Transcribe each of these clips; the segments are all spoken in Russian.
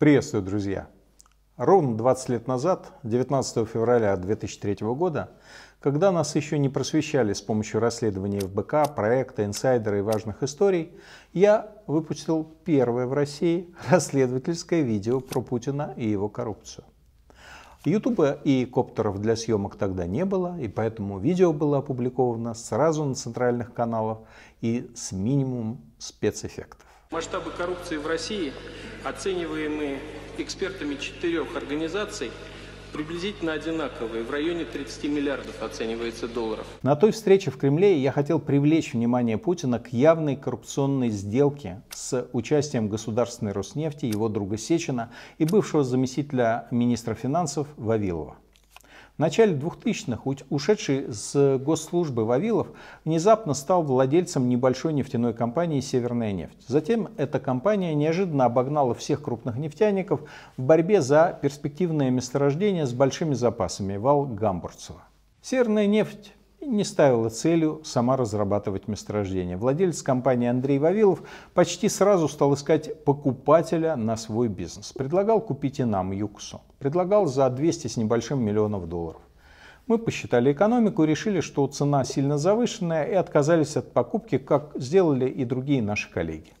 Приветствую, друзья! Ровно 20 лет назад, 19 февраля 2003 года, когда нас еще не просвещали с помощью расследований ФБК, проекта, инсайдера и важных историй, я выпустил первое в России расследовательское видео про Путина и его коррупцию. Ютуба и коптеров для съемок тогда не было, и поэтому видео было опубликовано сразу на центральных каналах и с минимумом спецэффектов. Масштабы коррупции в России, оцениваемые экспертами четырех организаций, приблизительно одинаковые, в районе 30 миллиардов оценивается долларов. На той встрече в Кремле я хотел привлечь внимание Путина к явной коррупционной сделке с участием государственной Роснефти, его друга Сечина и бывшего заместителя министра финансов Вавилова. В начале 2000-х ушедший с госслужбы Вавилов внезапно стал владельцем небольшой нефтяной компании «Северная нефть». Затем эта компания неожиданно обогнала всех крупных нефтяников в борьбе за перспективное месторождение с большими запасами – вал Гамбурцева. Северная нефть не ставила целью сама разрабатывать месторождение. Владелец компании Андрей Вавилов почти сразу стал искать покупателя на свой бизнес. Предлагал купить и нам Юксу. Предлагал за 200 с небольшим миллионов долларов. Мы посчитали экономику, решили, что цена сильно завышенная и отказались от покупки, как сделали и другие наши коллеги.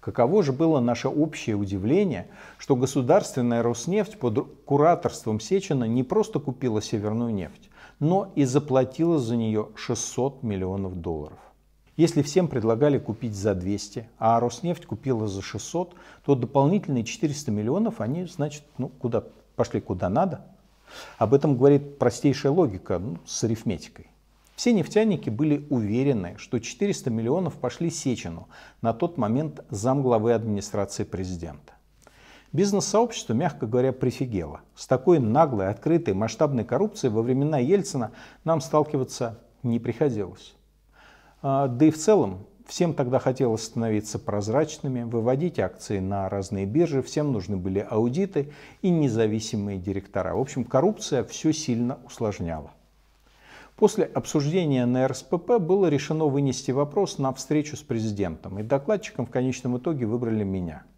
Каково же было наше общее удивление, что государственная Роснефть под кураторством Сечина не просто купила северную нефть, но и заплатила за нее 600 миллионов долларов. Если всем предлагали купить за 200, а Роснефть купила за 600, то дополнительные 400 миллионов, они, значит, ну, куда пошли куда надо. Об этом говорит простейшая логика ну, с арифметикой. Все нефтяники были уверены, что 400 миллионов пошли Сечину, на тот момент замглавы администрации президента. Бизнес-сообщество, мягко говоря, прифигело. С такой наглой, открытой, масштабной коррупцией во времена Ельцина нам сталкиваться не приходилось. А, да и в целом, всем тогда хотелось становиться прозрачными, выводить акции на разные биржи, всем нужны были аудиты и независимые директора. В общем, коррупция все сильно усложняла. После обсуждения на РСПП было решено вынести вопрос на встречу с президентом, и докладчиком в конечном итоге выбрали меня –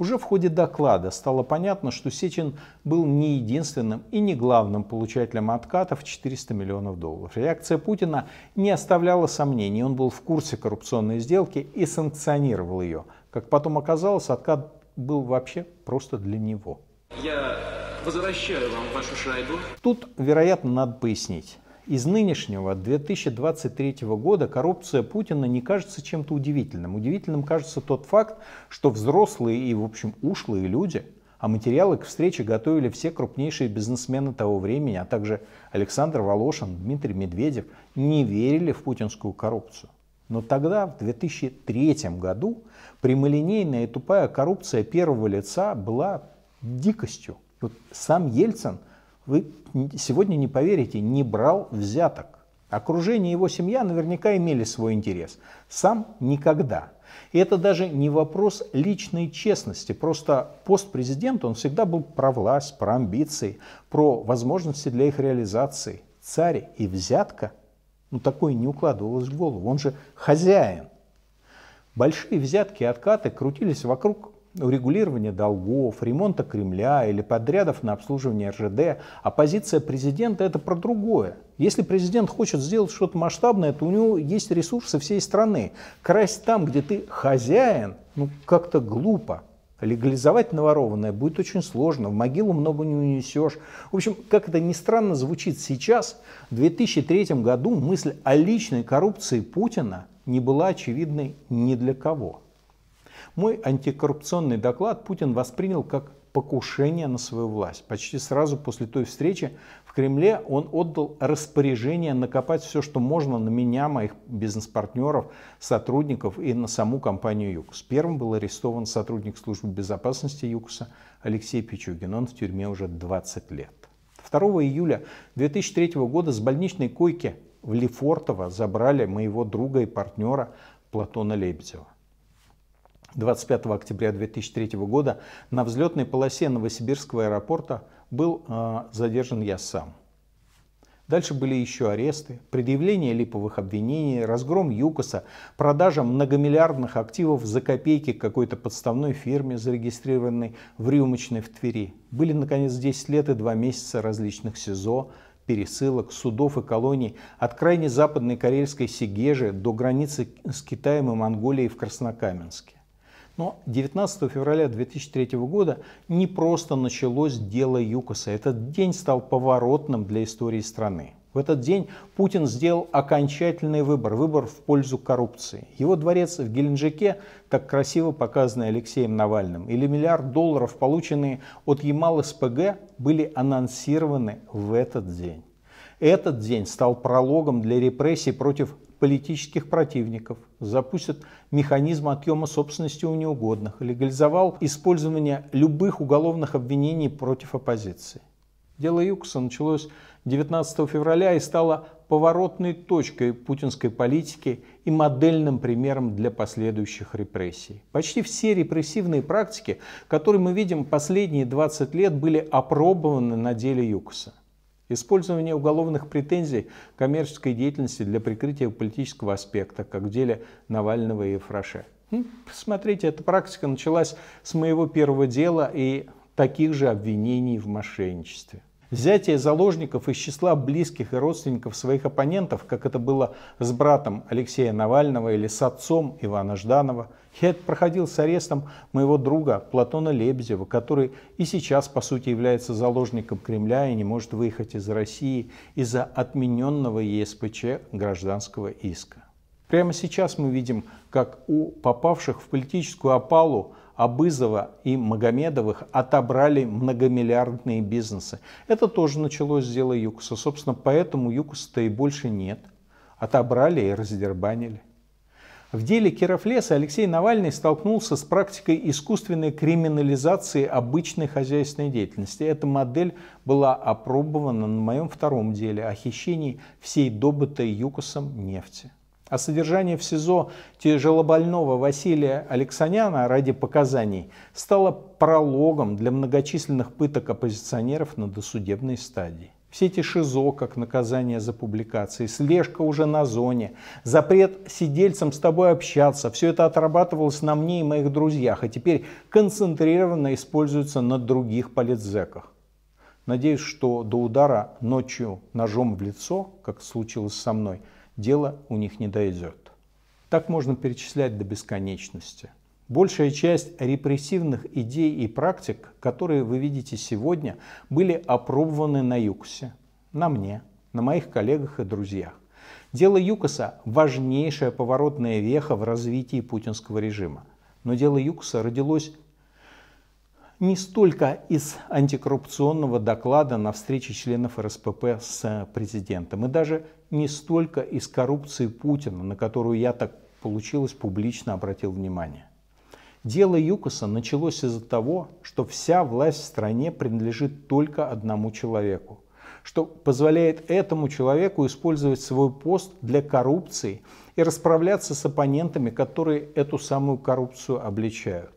уже в ходе доклада стало понятно, что Сечин был не единственным и не главным получателем откатов 400 миллионов долларов. Реакция Путина не оставляла сомнений, он был в курсе коррупционной сделки и санкционировал ее. Как потом оказалось, откат был вообще просто для него. Я возвращаю вам вашу шайбу. Тут, вероятно, надо пояснить из нынешнего 2023 года коррупция Путина не кажется чем-то удивительным. Удивительным кажется тот факт, что взрослые и, в общем, ушлые люди, а материалы к встрече готовили все крупнейшие бизнесмены того времени, а также Александр Волошин, Дмитрий Медведев, не верили в путинскую коррупцию. Но тогда, в 2003 году, прямолинейная и тупая коррупция первого лица была дикостью. Вот сам Ельцин – вы сегодня не поверите, не брал взяток. Окружение его семья наверняка имели свой интерес. Сам никогда. И это даже не вопрос личной честности. Просто пост президента, он всегда был про власть, про амбиции, про возможности для их реализации. Царь и взятка, ну такое не укладывалось в голову. Он же хозяин. Большие взятки и откаты крутились вокруг урегулирования долгов, ремонта Кремля или подрядов на обслуживание РЖД, а позиция президента это про другое. Если президент хочет сделать что-то масштабное, то у него есть ресурсы всей страны. Красть там, где ты хозяин, ну как-то глупо. Легализовать наворованное будет очень сложно, в могилу много не унесешь. В общем, как это ни странно звучит сейчас, в 2003 году мысль о личной коррупции Путина не была очевидной ни для кого. Мой антикоррупционный доклад Путин воспринял как покушение на свою власть. Почти сразу после той встречи в Кремле он отдал распоряжение накопать все, что можно на меня, моих бизнес-партнеров, сотрудников и на саму компанию «Юкус». Первым был арестован сотрудник службы безопасности «Юкуса» Алексей Пичугин. Он в тюрьме уже 20 лет. 2 июля 2003 года с больничной койки в Лефортово забрали моего друга и партнера Платона Лебедева. 25 октября 2003 года на взлетной полосе Новосибирского аэропорта был э, задержан я сам. Дальше были еще аресты, предъявление липовых обвинений, разгром ЮКОСа, продажа многомиллиардных активов за копейки какой-то подставной фирме, зарегистрированной в Рюмочной в Твери. Были, наконец, 10 лет и 2 месяца различных СИЗО, пересылок, судов и колоний от крайне западной карельской Сигежи до границы с Китаем и Монголией в Краснокаменске. Но 19 февраля 2003 года не просто началось дело ЮКОСа. Этот день стал поворотным для истории страны. В этот день Путин сделал окончательный выбор, выбор в пользу коррупции. Его дворец в Геленджике, так красиво показанный Алексеем Навальным, или миллиард долларов, полученные от Ямал-СПГ, были анонсированы в этот день. Этот день стал прологом для репрессий против политических противников, запустит механизм отъема собственности у неугодных, легализовал использование любых уголовных обвинений против оппозиции. Дело Юкса началось 19 февраля и стало поворотной точкой путинской политики и модельным примером для последующих репрессий. Почти все репрессивные практики, которые мы видим последние 20 лет, были опробованы на деле Юкса. Использование уголовных претензий коммерческой деятельности для прикрытия политического аспекта, как в деле Навального и Фраше. Посмотрите, эта практика началась с моего первого дела и таких же обвинений в мошенничестве. Взятие заложников из числа близких и родственников своих оппонентов, как это было с братом Алексея Навального или с отцом Ивана Жданова, я это проходил с арестом моего друга Платона Лебедева, который и сейчас, по сути, является заложником Кремля и не может выехать из России из-за отмененного ЕСПЧ гражданского иска. Прямо сейчас мы видим, как у попавших в политическую опалу Абызова и Магомедовых отобрали многомиллиардные бизнесы. Это тоже началось с дела ЮКОСа. Собственно, поэтому ЮКОСа-то и больше нет. Отобрали и раздербанили. В деле Керафлеса Алексей Навальный столкнулся с практикой искусственной криминализации обычной хозяйственной деятельности. Эта модель была опробована на моем втором деле о хищении всей добытой ЮКОСом нефти. О содержании в СИЗО тяжелобольного Василия Алексаняна ради показаний стало прологом для многочисленных пыток оппозиционеров на досудебной стадии. Все эти ШИЗО, как наказание за публикации, слежка уже на зоне, запрет сидельцам с тобой общаться, все это отрабатывалось на мне и моих друзьях, а теперь концентрированно используется на других политзеках. Надеюсь, что до удара ночью ножом в лицо, как случилось со мной, дело у них не дойдет. Так можно перечислять до бесконечности. Большая часть репрессивных идей и практик, которые вы видите сегодня, были опробованы на ЮКСе, на мне, на моих коллегах и друзьях. Дело ЮКОСа – важнейшая поворотная веха в развитии путинского режима. Но дело ЮКОСа родилось не столько из антикоррупционного доклада на встрече членов РСПП с э, президентом, и даже не столько из коррупции Путина, на которую я так получилось публично обратил внимание. Дело Юкоса началось из-за того, что вся власть в стране принадлежит только одному человеку, что позволяет этому человеку использовать свой пост для коррупции и расправляться с оппонентами, которые эту самую коррупцию обличают.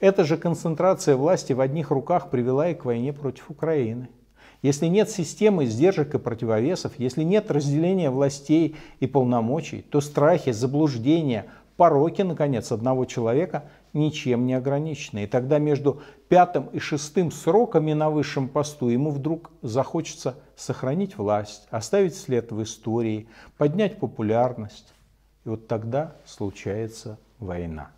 Эта же концентрация власти в одних руках привела и к войне против Украины. Если нет системы сдержек и противовесов, если нет разделения властей и полномочий, то страхи, заблуждения, пороки, наконец, одного человека ничем не ограничены. И тогда между пятым и шестым сроками на высшем посту ему вдруг захочется сохранить власть, оставить след в истории, поднять популярность. И вот тогда случается война.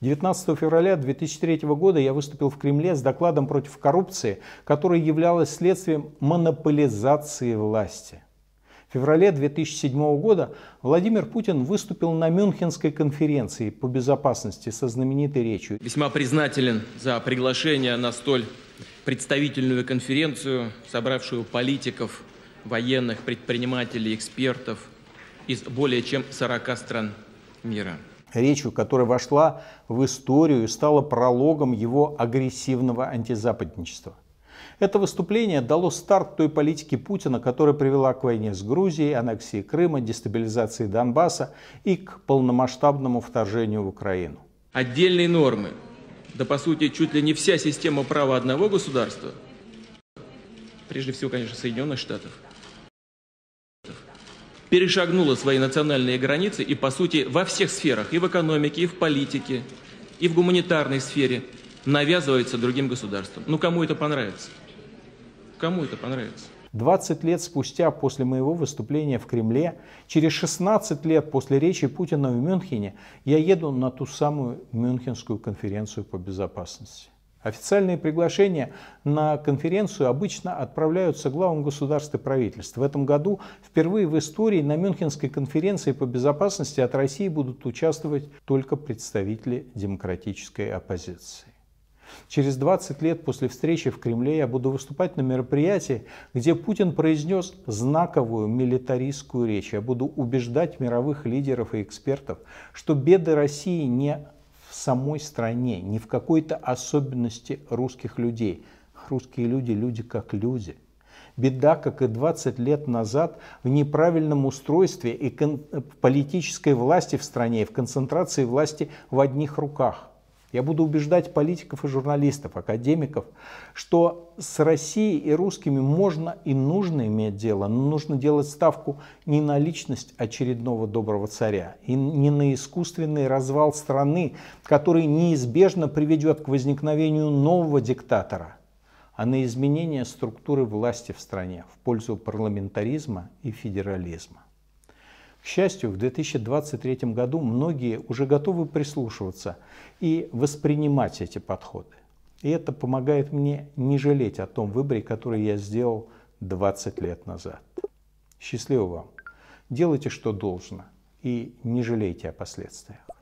19 февраля 2003 года я выступил в Кремле с докладом против коррупции, которая являлась следствием монополизации власти. В феврале 2007 года Владимир Путин выступил на Мюнхенской конференции по безопасности со знаменитой речью. Весьма признателен за приглашение на столь представительную конференцию, собравшую политиков, военных, предпринимателей, экспертов из более чем 40 стран мира речью, которая вошла в историю и стала прологом его агрессивного антизападничества. Это выступление дало старт той политике Путина, которая привела к войне с Грузией, аннексии Крыма, дестабилизации Донбасса и к полномасштабному вторжению в Украину. Отдельные нормы, да по сути чуть ли не вся система права одного государства, прежде всего, конечно, Соединенных Штатов – перешагнула свои национальные границы и, по сути, во всех сферах, и в экономике, и в политике, и в гуманитарной сфере, навязывается другим государствам. Ну, кому это понравится? Кому это понравится? 20 лет спустя после моего выступления в Кремле, через 16 лет после речи Путина в Мюнхене, я еду на ту самую Мюнхенскую конференцию по безопасности. Официальные приглашения на конференцию обычно отправляются главам государств и правительств. В этом году впервые в истории на Мюнхенской конференции по безопасности от России будут участвовать только представители демократической оппозиции. Через 20 лет после встречи в Кремле я буду выступать на мероприятии, где Путин произнес знаковую милитаристскую речь. Я буду убеждать мировых лидеров и экспертов, что беды России не в самой стране, не в какой-то особенности русских людей. Русские люди – люди как люди. Беда, как и 20 лет назад, в неправильном устройстве и политической власти в стране, в концентрации власти в одних руках – я буду убеждать политиков и журналистов, академиков, что с Россией и русскими можно и нужно иметь дело, но нужно делать ставку не на личность очередного доброго царя, и не на искусственный развал страны, который неизбежно приведет к возникновению нового диктатора, а на изменение структуры власти в стране в пользу парламентаризма и федерализма. К счастью, в 2023 году многие уже готовы прислушиваться и воспринимать эти подходы. И это помогает мне не жалеть о том выборе, который я сделал 20 лет назад. Счастливо вам! Делайте, что должно, и не жалейте о последствиях.